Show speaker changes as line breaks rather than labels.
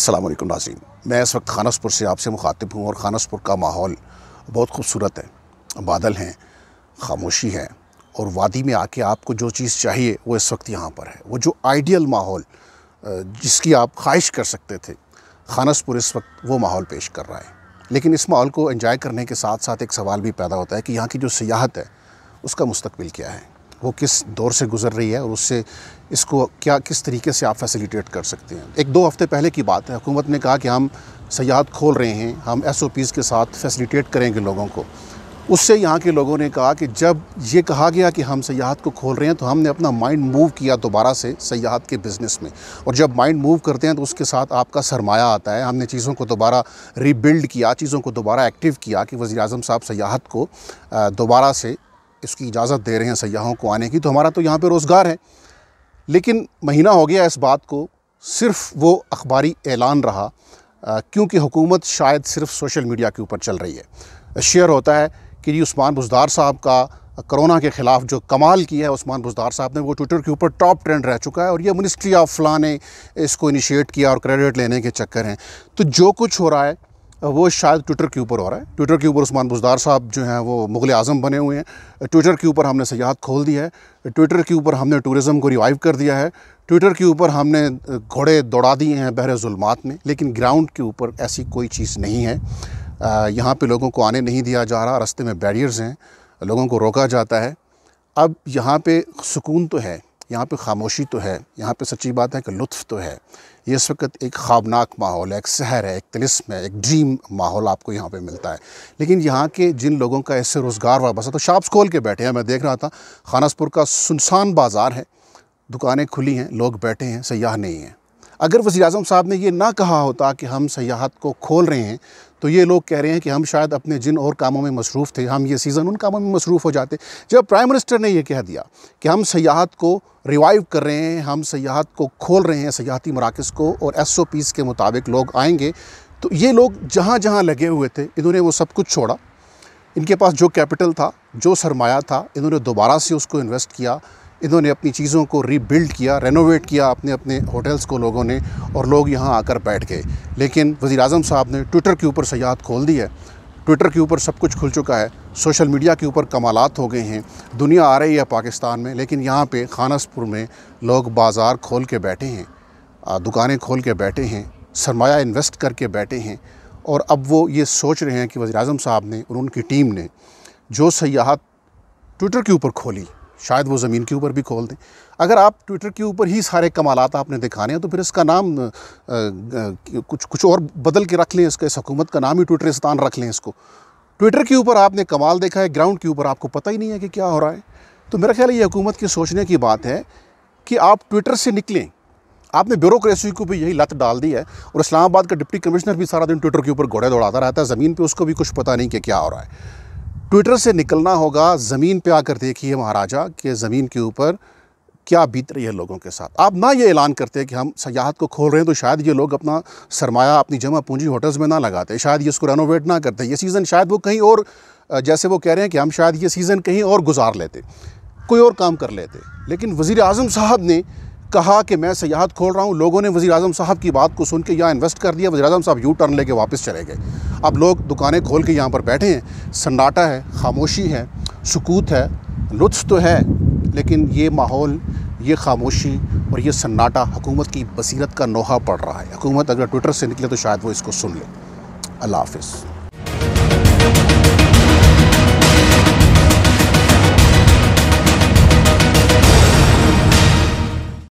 असल वालेकुम नाजीन मैं इस वक्त खानसपुर से आपसे मुखातिब हूँ और खानसपुर का माहौल बहुत खूबसूरत है बादल हैं खामोशी है और वादी में आके आपको जो चीज़ चाहिए वो इस वक्त यहाँ पर है वो जो आइडियल माहौल जिसकी आप ख्वाहिश कर सकते थे खानसपुर इस वक्त वो माहौल पेश कर रहा है लेकिन इस माहौल को एंजॉय करने के साथ साथ एक सवाल भी पैदा होता है कि यहाँ की जो सियाहत है उसका मुस्तबिल क्या है वो किस दौर से गुज़र रही है और उससे इसको क्या किस तरीके से आप फैसिलिटेट कर सकते हैं एक दो हफ़्ते पहले की बात है हुकूमत ने कहा कि हम सयाद खोल रहे हैं हम एस ओ पीज़ के साथ फैसिलिटेट करेंगे लोगों को उससे यहाँ के लोगों ने कहा कि जब ये कहा गया कि हम सयाहत को खोल रहे हैं तो हमने अपना माइंड मूव किया दोबारा से सयाहत के बिज़नेस में और जब माइंड मूव करते हैं तो उसके साथ आपका सरमाया आता है हमने चीज़ों को दोबारा रीबिल्ड किया चीज़ों को दोबारा एक्टिव किया कि वज़ी अजम साहब सयाहत को दोबारा से इसकी इजाज़त दे रहे हैं सयाहों को आने की तो हमारा तो यहाँ पर रोज़गार है लेकिन महीना हो गया इस बात को सिर्फ वो अखबारी ऐलान रहा क्योंकि हुकूमत शायद सिर्फ सोशल मीडिया के ऊपर चल रही है शेयर होता है कि जी उस्मान बुजदार साहब का कोरोना के ख़िलाफ़ जो कमाल किया है उस्मान बुजदार साहब ने वो ट्विटर के ऊपर टॉप ट्रेंड रह चुका है और ये मिनिस्ट्री ऑफ फ़लाँ ने इसको इनिशिएट किया और क्रेडिट लेने के चक्कर हैं तो जो कुछ हो रहा है वो शायद ट्विटर के ऊपर हो रहा है ट्विटर के ऊपर उस्मान बुजदार साहब जो हैं वो मुग़ल आज़म बने हुए हैं ट्विटर के ऊपर हमने सयाहत खोल दी है ट्विटर के ऊपर हमने टूरिज़म को रिवाइव कर दिया है ट्विटर के ऊपर हमने घोड़े दौड़ा दिए हैं बहर जुल्मात में लेकिन ग्राउंड के ऊपर ऐसी कोई चीज़ नहीं है यहाँ पर लोगों को आने नहीं दिया जा रहा रास्ते में बैरियर्स हैं लोगों को रोका जाता है अब यहाँ पर सुकून तो है यहाँ पे खामोशी तो है यहाँ पे सच्ची बात है कि लुत्फ़ तो है ये इस वक्त एक ख़्वाबनाक माहौल है एक शहर है एक तलिस्म है एक ड्रीम माहौल आपको यहाँ पे मिलता है लेकिन यहाँ के जिन लोगों का ऐसे रोज़गार है तो शॉप्स खोल के बैठे हैं मैं देख रहा था खानसपुर का सुनसान बाज़ार है दुकानें खुली हैं लोग बैठे हैं सयाह नहीं हैं अगर वजी अजम साहब ने यह ना कहा होता कि हम सयाहत को खोल रहे हैं तो ये लोग कह रहे हैं कि हम शायद अपने जिन और कामों में मसरूफ़ थे हम ये सीज़न उन कामों में मसरूफ़ हो जाते जब प्राइम मिनिस्टर ने यह कह दिया कि हम सयाहत को रिवाइव कर रहे हैं हम सयाहत को खोल रहे हैं सयाहती मराकज़ को और एस ओ पीज़ के मुताबिक लोग आएंगे तो ये लोग जहाँ जहाँ लगे हुए थे इन्होंने वो सब कुछ छोड़ा इनके पास जो कैपिटल था जो सरमाया था इन्होंने दोबारा से उसको इन्वेस्ट किया इन्होंने अपनी चीज़ों को रीबिल्ड किया रेनोवेट किया अपने अपने होटल्स को लोगों ने और लोग यहाँ आकर बैठ गए लेकिन वज़ी अजम साहब ने ट्विटर के ऊपर सयाहत खोल दी है ट्विटर के ऊपर सब कुछ खुल चुका है सोशल मीडिया के ऊपर कमालत हो गए हैं दुनिया आ रही है पाकिस्तान में लेकिन यहाँ पे खानसपुर में लोग बाज़ार खोल के बैठे हैं दुकानें खोल के बैठे हैं सरमाया इन्वेस्ट करके बैठे हैं और अब वो ये सोच रहे हैं कि वज़ी साहब ने और उनकी टीम ने जो सयाहत ट्विटर के ऊपर खोली शायद वो ज़मीन के ऊपर भी खोल दें अगर आप ट्विटर के ऊपर ही सारे कमालत आपने दिखाने हैं तो फिर इसका नाम आ, आ, कुछ कुछ और बदल के रख लें इसका इस हुकूमत का नाम ही ट्विटरिस्तान रख लें इसको ट्विटर के ऊपर आपने कमाल देखा है ग्राउंड के ऊपर आपको पता ही नहीं है कि क्या हो रहा है तो मेरा ख्याल ये हुकूमत की सोचने की बात है कि आप ट्विटर से निकलें आपने ब्यूरोसी को भी यही लत डाल दी है और इस्लामाबाद का डिप्टी कमिश्नर भी सारा दिन ट्विटर के ऊपर घोड़े दौड़ाता रहता है ज़मीन पर उसको भी कुछ पता नहीं कि क्या हो रहा है ट्विटर से निकलना होगा ज़मीन पे आकर देखिए महाराजा कि ज़मीन के ऊपर क्या बीत रही है लोगों के साथ आप ना ये ऐलान करते कि हम सयाहत को खोल रहे हैं तो शायद ये लोग अपना सरमाया अपनी जमा पूंजी होटल्स में ना लगाते शायद ये इसको रेनोवेट ना करते ये सीज़न शायद वो कहीं और जैसे वो कह रहे हैं कि हम शायद ये सीज़न कहीं और गुजार लेते कोई और काम कर लेते लेकिन वज़ी अजम साहब ने कहा कि मैं सयाहत खोल रहा हूँ लोगों ने वज़ी अजम साहब की बात को सुन के यहाँ इन्वेस्ट कर दिया वजी अजम साहब यू टर्न लेके वापस चले गए अब लोग दुकानें खोल के यहाँ पर बैठे हैं सन्नाटा है खामोशी है सुकूत है लुत्फ तो है लेकिन ये माहौल ये खामोशी और ये सन्नाटा हुकूमत की बसीरत का नोहा पड़ रहा है हुकूमत अगर ट्विटर से निकले तो शायद वो इसको सुन ले अल्लाह हाफिज़